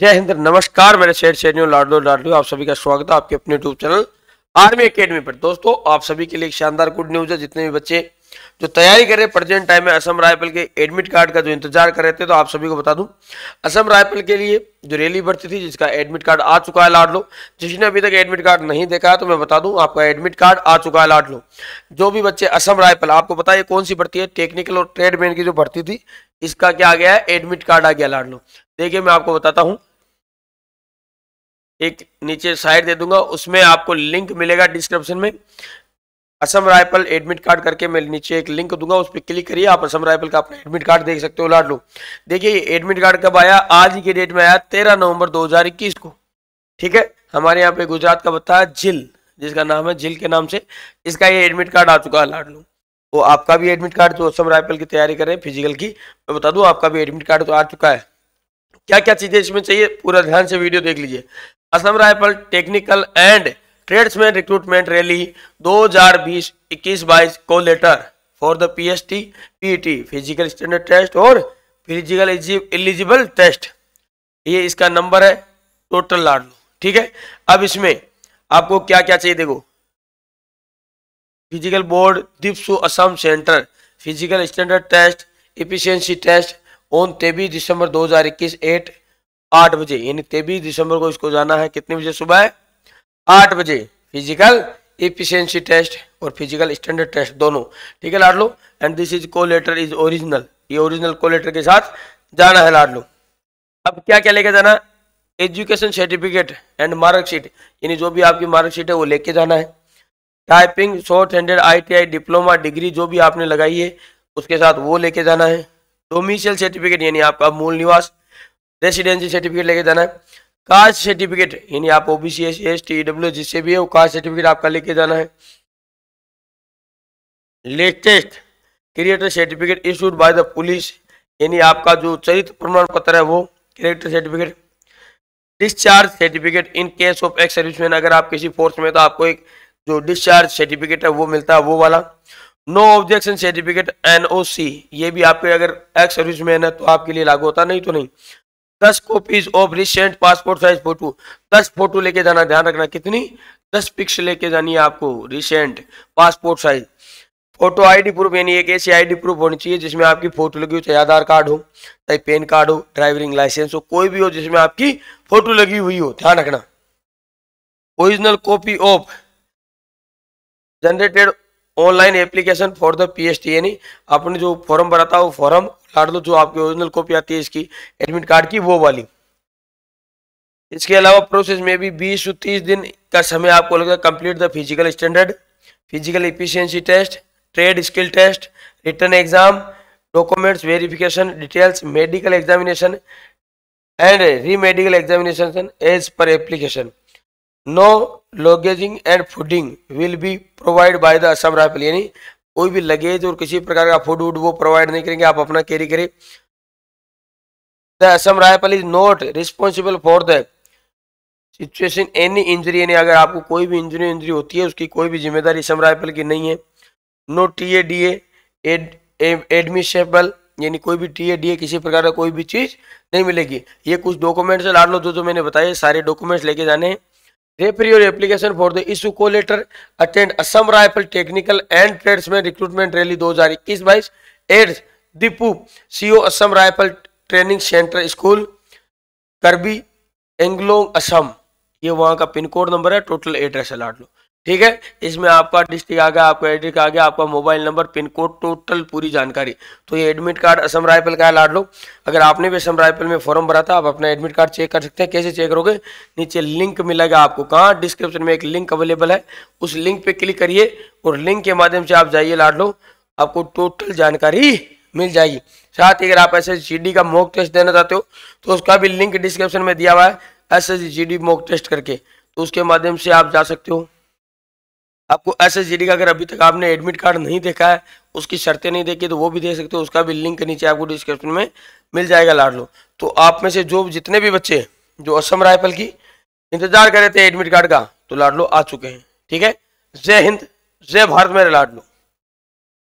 जय हिंद नमस्कार मेरे शेर शेरनियो लाडलो लाडलो आप सभी का स्वागत है आपके अपने यूट्यूब चैनल आर्मी एकेडमी पर दोस्तों आप सभी के लिए एक शानदार गुड न्यूज है जितने भी बच्चे जो तैयारी कर रहे प्रेजेंट टाइम में असम राइफल के एडमिट कार्ड का जो इंतजार कर रहे थे तो आप सभी को बता दूं असम राइफल के लिए जो रैली बढ़ती थी जिसका एडमिट कार्ड आ चुका है लाडलो जिसने अभी तक एडमिट कार्ड नहीं देखा है तो मैं बता दूं आपका एडमिट कार्ड आ चुका है लाडलो जो भी बच्चे असम राइफल आपको पता है कौन सी भर्ती है टेक्निकल और ट्रेडमैन की जो भर्ती थी इसका क्या आ गया है एडमिट कार्ड आ गया लाडलो देखिए मैं आपको बताता हूँ एक नीचे साइड दे दूंगा उसमें आपको लिंक मिलेगा डिस्क्रिप्शन में असम राइफल एडमिट कार्ड करके मैं नीचे एक लिंक दूंगा उस पर क्लिक करिए आप असम राइफल का अपना एडमिट कार्ड देख सकते हो लाड लो देखिए एडमिट कार्ड कब आया आज ही के डेट में आया तेरह नवंबर दो को ठीक है हमारे यहाँ पे गुजरात का बता जिल जिसका नाम है जिल के नाम से इसका ये एडमिट कार्ड आ चुका है लाड लो वो आपका भी एडमिट कार्ड जो असम राइफल की तैयारी कर रहे हैं फिजिकल की मैं बता दूँ आपका भी एडमिट कार्ड तो आ चुका है क्या क्या चीज़ें इसमें चाहिए पूरा ध्यान से वीडियो देख लीजिए Assam rifle technical and tradesman recruitment rally 2020-21 बाईस call letter for the PST PT physical standard test और फिजिकल एलिजिबल टेस्ट ये इसका नंबर है टोटल लाड लो ठीक है अब इसमें आपको क्या क्या चाहिए देखो फिजिकल बोर्ड दीपसु Assam centre physical standard test efficiency test on तेईस दिसंबर दो हज़ार आठ बजे यानी तेबीस दिसंबर को इसको जाना है कितने बजे सुबह आठ बजे फिजिकल इफिशियंसी टेस्ट और फिजिकल स्टैंडर्ड टेस्ट दोनों ठीक है लाडलो and this is call letter is original ये ओरिजिनल को लेटर के साथ जाना है लाडलो अब क्या क्या लेके जाना एजुकेशन सर्टिफिकेट एंड मार्कशीट यानी जो भी आपकी मार्कशीट है वो लेके जाना है typing short handed ITI diploma degree जो भी आपने लगाई है उसके साथ वो लेके जाना है डोमिशियल सर्टिफिकेट यानी आपका मूल निवास रेसिडेंसी सर्टिफिकेट लेके जाना है कास्ट सर्टिफिकेट यानी आप OBC S S T W जिससे भी है वो कास्ट सर्टिफिकेट आपका लेके जाना है latest character certificate issued by the police यानी आपका जो चरित्र प्रमाण पत्र है वो character certificate discharge certificate in case of ex serviceman अगर आप किसी फोर्स में तो आपको एक जो डिस्चार्ज सर्टिफिकेट है वो मिलता है वो वाला नो ऑब्जेक्शन सर्टिफिकेट एनओसी ये भी आपके अगर एक्स सर्विसमैन है तो आपके लिए लागू होता नहीं तो नहीं दस copies of recent passport size photo दस फोटो लेके जाना ध्यान रखना कितनी दस पिक्स लेके जानी है आपको recent passport size photo ID proof यानी एक ऐसी आईडी प्रूफ होनी चाहिए जिसमें आपकी फोटो लगी हो चाहे आधार कार्ड हो चाहे पैन कार्ड हो ड्राइविंग लाइसेंस हो कोई भी हो जिसमें आपकी फोटो लगी हुई हो ध्यान रखना original copy of generated online application for the PST यानी आपने जो फॉर्म भरा था वो फॉर्म काट दो जो आपकी ओरिजिनल कॉपी आती है इसकी एडमिट कार्ड की वो वाली इसके अलावा प्रोसेस में भी 20 से 30 दिन का समय आपको लगेगा complete the physical standard physical efficiency test trade skill test written exam documents verification details medical examination and remedical examination as per application no lodging and fooding will be provide by the Assam rifle यानी कोई भी luggage और किसी प्रकार का food would वो provide नहीं करेंगे आप अपना कैरी करें the Assam rifle is not responsible for the situation any injury यानी अगर आपको कोई भी इंजरी इंजरी होती है उसकी कोई भी जिम्मेदारी असम राइफल की नहीं है no T A D admissible यानी कोई भी टी ए डी ए किसी प्रकार का कोई भी चीज़ नहीं मिलेगी ये कुछ डॉक्यूमेंट्स ला लो जो जो मैंने बताए सारे डॉक्यूमेंट्स लेके जाने हैं Refer your application for the issue co-letter. Attend Assam Rifle Technical and Tradesman Recruitment Rally 2021-22 at Dipu CO Assam Rifle Training Center School करबी एंग्लोंग असम ये वहाँ का पिन कोड नंबर है टोटल एड्रेस अलाट लो ठीक है इसमें आपका डिस्ट्रिक्ट आ गया आपका एड्रिक आ गया आपका mobile number pin code total पूरी जानकारी तो ये एडमिट कार्ड असम राइफल का है लाड लो अगर आपने भी असम राइफल में फॉर्म भरा था आप अपना एडमिट कार्ड चेक कर सकते हैं कैसे चेक करोगे नीचे लिंक मिलेगा आपको कहाँ डिस्क्रिप्शन में एक लिंक अवेलेबल है उस लिंक पर क्लिक करिए और लिंक के माध्यम से आप जाइए लाड लो आपको टोटल जानकारी मिल जाएगी साथ ही अगर आप एस एस का मॉक टेस्ट देना चाहते हो तो उसका भी लिंक डिस्क्रिप्शन में दिया हुआ है एस एस मॉक टेस्ट करके तो उसके माध्यम से आप जा सकते हो आपको एस एस का अगर अभी तक आपने एडमिट कार्ड नहीं देखा है उसकी शर्तें नहीं देखी तो वो भी देख सकते हो उसका भी लिंक नीचे आपको डिस्क्रिप्शन में मिल जाएगा लाड लो तो आप में से जो जितने भी बच्चे जो असम राइफल की इंतजार कर रहे थे एडमिट कार्ड का तो लाड लो आ चुके हैं ठीक है जय हिंद जय भारत मेरे लाड लो